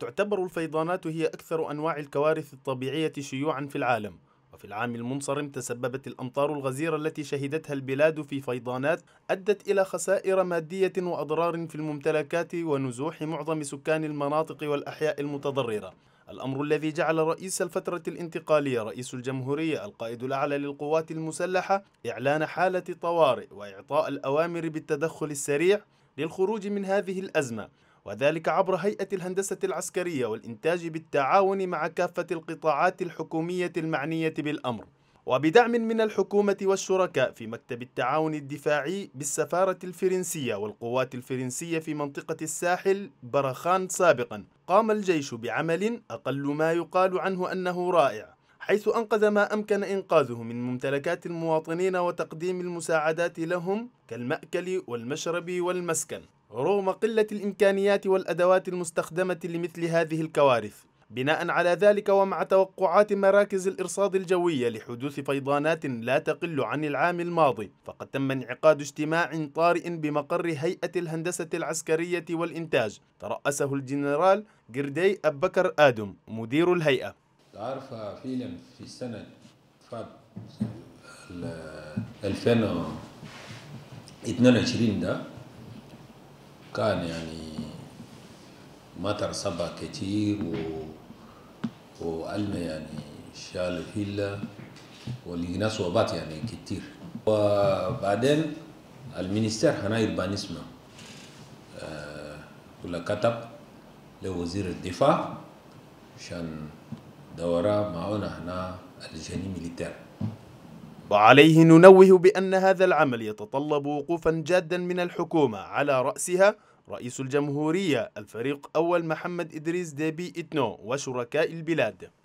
تعتبر الفيضانات هي أكثر أنواع الكوارث الطبيعية شيوعا في العالم وفي العام المنصرم تسببت الأمطار الغزيرة التي شهدتها البلاد في فيضانات أدت إلى خسائر مادية وأضرار في الممتلكات ونزوح معظم سكان المناطق والأحياء المتضررة الأمر الذي جعل رئيس الفترة الانتقالية رئيس الجمهورية القائد الأعلى للقوات المسلحة إعلان حالة طوارئ وإعطاء الأوامر بالتدخل السريع للخروج من هذه الأزمة وذلك عبر هيئة الهندسة العسكرية والإنتاج بالتعاون مع كافة القطاعات الحكومية المعنية بالأمر وبدعم من الحكومة والشركاء في مكتب التعاون الدفاعي بالسفارة الفرنسية والقوات الفرنسية في منطقة الساحل برخان سابقا قام الجيش بعمل أقل ما يقال عنه أنه رائع حيث أنقذ ما أمكن إنقاذه من ممتلكات المواطنين وتقديم المساعدات لهم كالمأكل والمشرب والمسكن رغم قلة الإمكانيات والأدوات المستخدمة لمثل هذه الكوارث بناء على ذلك ومع توقعات مراكز الإرصاد الجوية لحدوث فيضانات لا تقل عن العام الماضي فقد تم انعقاد اجتماع طارئ بمقر هيئة الهندسة العسكرية والإنتاج ترأسه الجنرال جردي أبكر آدم مدير الهيئة تعرف فيلم في السنة فات 2022 ده كان يعني مطر صبا كتير و... وقالنا يعني شال فيلا والناس وبات يعني كتير وبعدين المينستر هناير بانسمة آه كتب لوزير الدفاع عشان دورة معونا هنا الجني ميليتير وعليه ننوه بأن هذا العمل يتطلب وقوفا جادا من الحكومة على رأسها رئيس الجمهورية الفريق أول محمد إدريس ديبي إتنو وشركاء البلاد